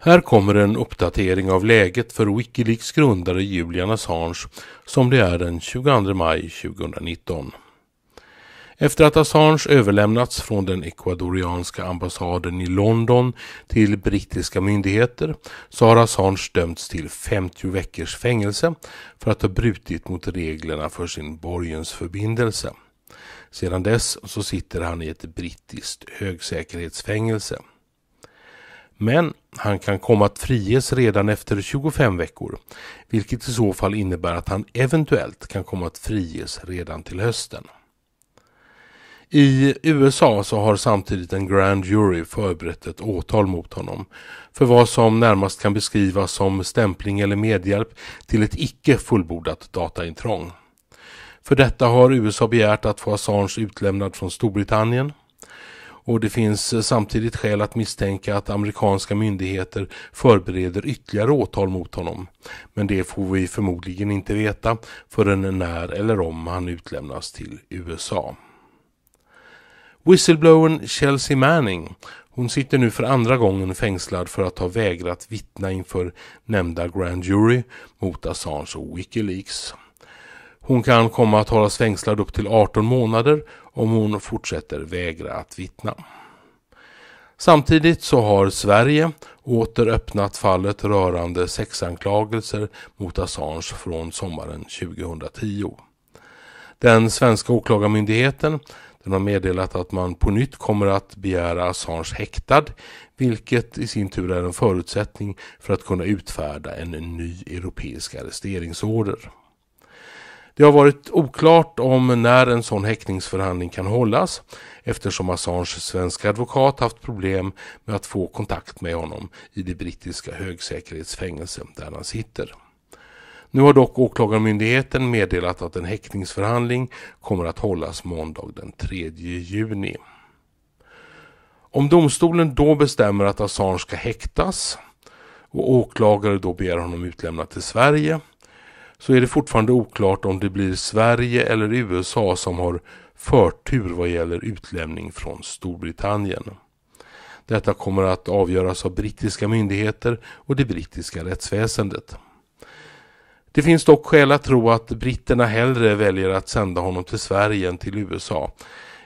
Här kommer en uppdatering av läget för Wikileaks grundare Julian Assange som det är den 22 maj 2019. Efter att Assange överlämnats från den ecuadorianska ambassaden i London till brittiska myndigheter så har Assange dömts till 50 veckors fängelse för att ha brutit mot reglerna för sin borgensförbindelse. Sedan dess så sitter han i ett brittiskt högsäkerhetsfängelse. Men han kan komma att friges redan efter 25 veckor, vilket i så fall innebär att han eventuellt kan komma att friges redan till hösten. I USA så har samtidigt en grand jury förberett ett åtal mot honom för vad som närmast kan beskrivas som stämpling eller medhjälp till ett icke fullbordat dataintrång. För detta har USA begärt att få Assange utlämnad från Storbritannien och det finns eh, samtidigt skäl att misstänka att amerikanska myndigheter förbereder ytterligare åtal mot honom. Men det får vi förmodligen inte veta förrän när eller om han utlämnas till USA. Whistleblowern Chelsea Manning. Hon sitter nu för andra gången fängslad för att ha vägrat vittna inför nämnda grand jury mot Assange och Wikileaks. Hon kan komma att hållas fängslad upp till 18 månader om hon fortsätter vägra att vittna. Samtidigt så har Sverige åter öppnat fallet rörande sexanklagelser mot Assange från sommaren 2010. Den svenska åklagarmyndigheten den har meddelat att man på nytt kommer att begära Assange häktad, vilket i sin tur är en förutsättning för att kunna utfärda en ny europeisk arresteringsorder. Det har varit oklart om när en sån häktningsförhandling kan hållas eftersom Assanges svenska advokat haft problem med att få kontakt med honom i det brittiska högsäkerhetsfängelset där han sitter. Nu har dock Åklagarmyndigheten meddelat att en häktningsförhandling kommer att hållas måndag den 3 juni. Om domstolen då bestämmer att Assange ska häktas och åklagare då begär honom utlämnad till Sverige så är det fortfarande oklart om det blir Sverige eller USA som har förtur vad gäller utlämning från Storbritannien. Detta kommer att avgöras av brittiska myndigheter och det brittiska rättsväsendet. Det finns dock skäl att tro att britterna hellre väljer att sända honom till Sverige än till USA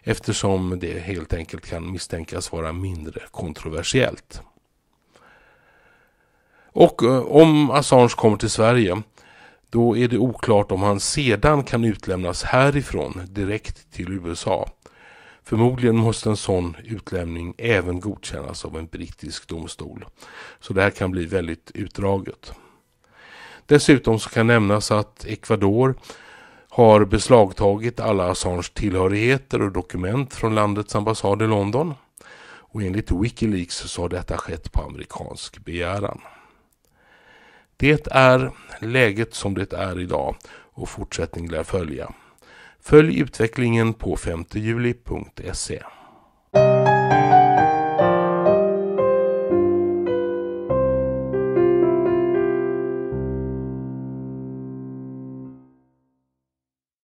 eftersom det helt enkelt kan misstänkas vara mindre kontroversiellt. Och eh, om Assange kommer till Sverige då är det oklart om han sedan kan utlämnas härifrån direkt till USA. Förmodligen måste en sån utlämning även godkännas av en brittisk domstol. Så det här kan bli väldigt utdraget. Dessutom så kan nämnas att Ecuador har beslagtagit alla Assange tillhörigheter och dokument från landets ambassad i London. Och enligt Wikileaks så har detta skett på amerikansk begäran. Det är läget som det är idag och fortsättning lär följa. Följ utvecklingen på 5juli.se